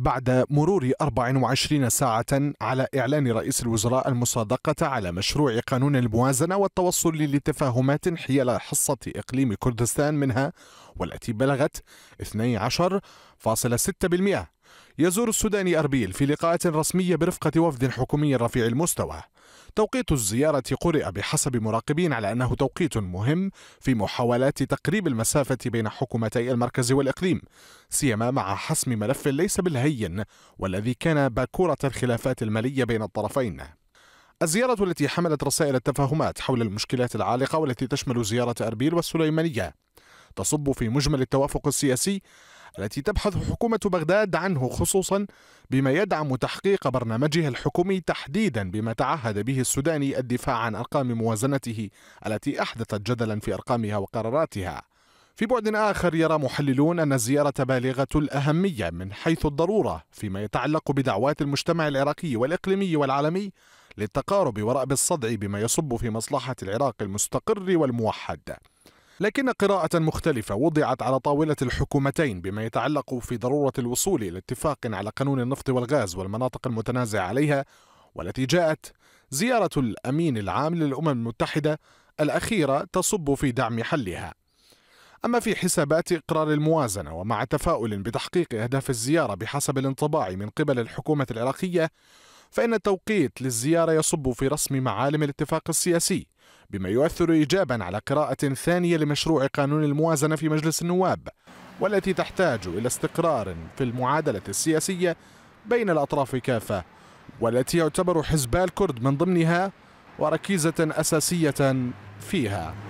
بعد مرور 24 ساعة على إعلان رئيس الوزراء المصادقة على مشروع قانون الموازنة والتوصل لتفاهمات حيال حصة إقليم كردستان منها والتي بلغت 12.6% يزور السوداني أربيل في لقاءات رسمية برفقة وفد حكومي رفيع المستوى توقيت الزيارة قرئ بحسب مراقبين على أنه توقيت مهم في محاولات تقريب المسافة بين حكومتي المركز والإقليم سيما مع حسم ملف ليس بالهين والذي كان باكورة الخلافات المالية بين الطرفين الزيارة التي حملت رسائل التفاهمات حول المشكلات العالقة والتي تشمل زيارة أربيل والسليمانية تصب في مجمل التوافق السياسي التي تبحث حكومة بغداد عنه خصوصا بما يدعم تحقيق برنامجها الحكومي تحديدا بما تعهد به السوداني الدفاع عن أرقام موازنته التي أحدثت جدلا في أرقامها وقراراتها في بعد آخر يرى محللون أن الزيارة بالغة الأهمية من حيث الضرورة فيما يتعلق بدعوات المجتمع العراقي والإقليمي والعالمي للتقارب ورأب الصدع بما يصب في مصلحة العراق المستقر والموحد لكن قراءة مختلفة وضعت على طاولة الحكومتين بما يتعلق في ضرورة الوصول إلى اتفاق على قانون النفط والغاز والمناطق المتنازع عليها والتي جاءت زيارة الأمين العام للأمم المتحدة الأخيرة تصب في دعم حلها. أما في حسابات إقرار الموازنة ومع تفاؤل بتحقيق أهداف الزيارة بحسب الانطباع من قبل الحكومة العراقية فإن التوقيت للزيارة يصب في رسم معالم الاتفاق السياسي بما يؤثر إيجابا على قراءة ثانية لمشروع قانون الموازنة في مجلس النواب والتي تحتاج إلى استقرار في المعادلة السياسية بين الأطراف كافة والتي يعتبر حزب الكرد من ضمنها وركيزة أساسية فيها